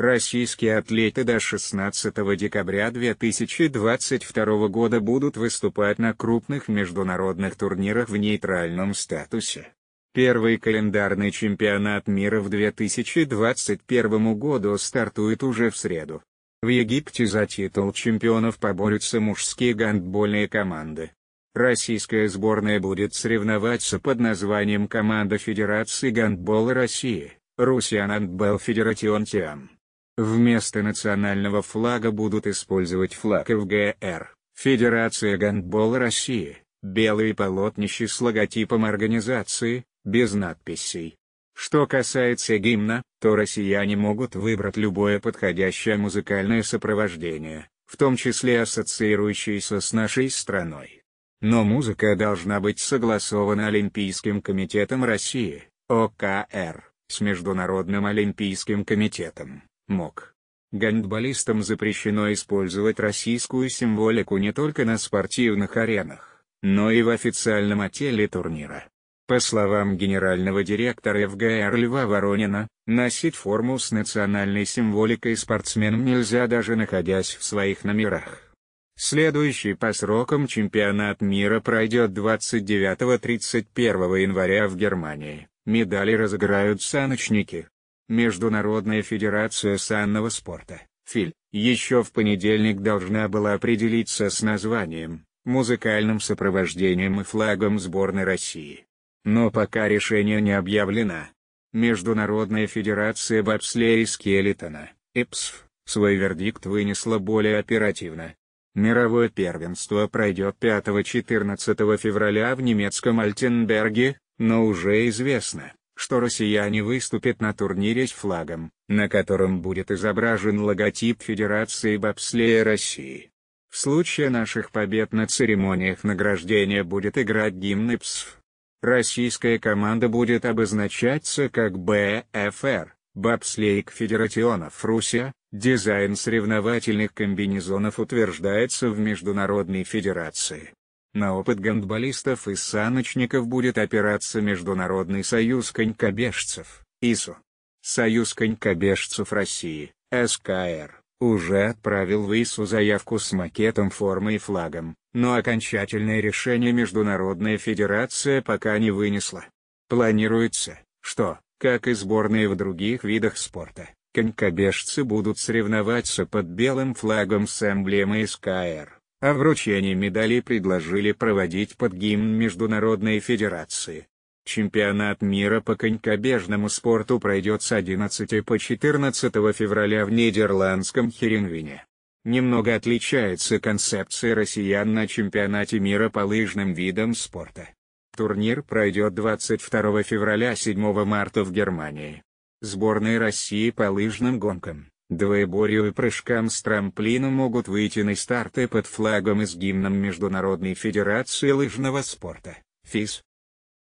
Российские атлеты до 16 декабря 2022 года будут выступать на крупных международных турнирах в нейтральном статусе. Первый календарный чемпионат мира в 2021 году стартует уже в среду. В Египте за титул чемпионов поборются мужские гандбольные команды. Российская сборная будет соревноваться под названием «Команда Федерации гандбола России», «Русиан Андбел Федератион Тиам». Вместо национального флага будут использовать флаг ФГР, Федерация гандбола России, белые полотнища с логотипом организации, без надписей. Что касается гимна, то россияне могут выбрать любое подходящее музыкальное сопровождение, в том числе ассоциирующееся с нашей страной. Но музыка должна быть согласована Олимпийским комитетом России, ОКР, с Международным олимпийским комитетом мог. Гандболистам запрещено использовать российскую символику не только на спортивных аренах, но и в официальном отеле турнира. По словам генерального директора ФГР Льва Воронина, носить форму с национальной символикой спортсменам нельзя даже находясь в своих номерах. Следующий по срокам чемпионат мира пройдет 29-31 января в Германии. Медали разыграют саночники. Международная федерация санного спорта, ФИЛ, еще в понедельник должна была определиться с названием, музыкальным сопровождением и флагом сборной России. Но пока решение не объявлено. Международная федерация бобслея и Скелетона, ЭПСФ, свой вердикт вынесла более оперативно. Мировое первенство пройдет 5-14 февраля в немецком Альтенберге, но уже известно, что россияне выступят на турнире с флагом, на котором будет изображен логотип Федерации бобслея России. В случае наших побед на церемониях награждения будет играть гимн ИПСФ. Российская команда будет обозначаться как БФР, Бобслейк Федератионов Руссия, дизайн соревновательных комбинезонов утверждается в Международной Федерации. На опыт гандболистов и саночников будет опираться Международный союз конькобежцев, ИСУ. Союз конькобежцев России, СКР, уже отправил в ИСУ заявку с макетом формы и флагом, но окончательное решение Международная Федерация пока не вынесла. Планируется, что, как и сборные в других видах спорта, конькобежцы будут соревноваться под белым флагом с эмблемой СКР а вручение медалей предложили проводить под гимн Международной Федерации. Чемпионат мира по конькобежному спорту пройдет с 11 по 14 февраля в нидерландском Херенвине. Немного отличается концепция россиян на чемпионате мира по лыжным видам спорта. Турнир пройдет 22 февраля-7 марта в Германии. Сборная России по лыжным гонкам. Двоеборью и прыжкам с трамплина могут выйти на старты под флагом и с гимном Международной Федерации Лыжного Спорта, ФИС.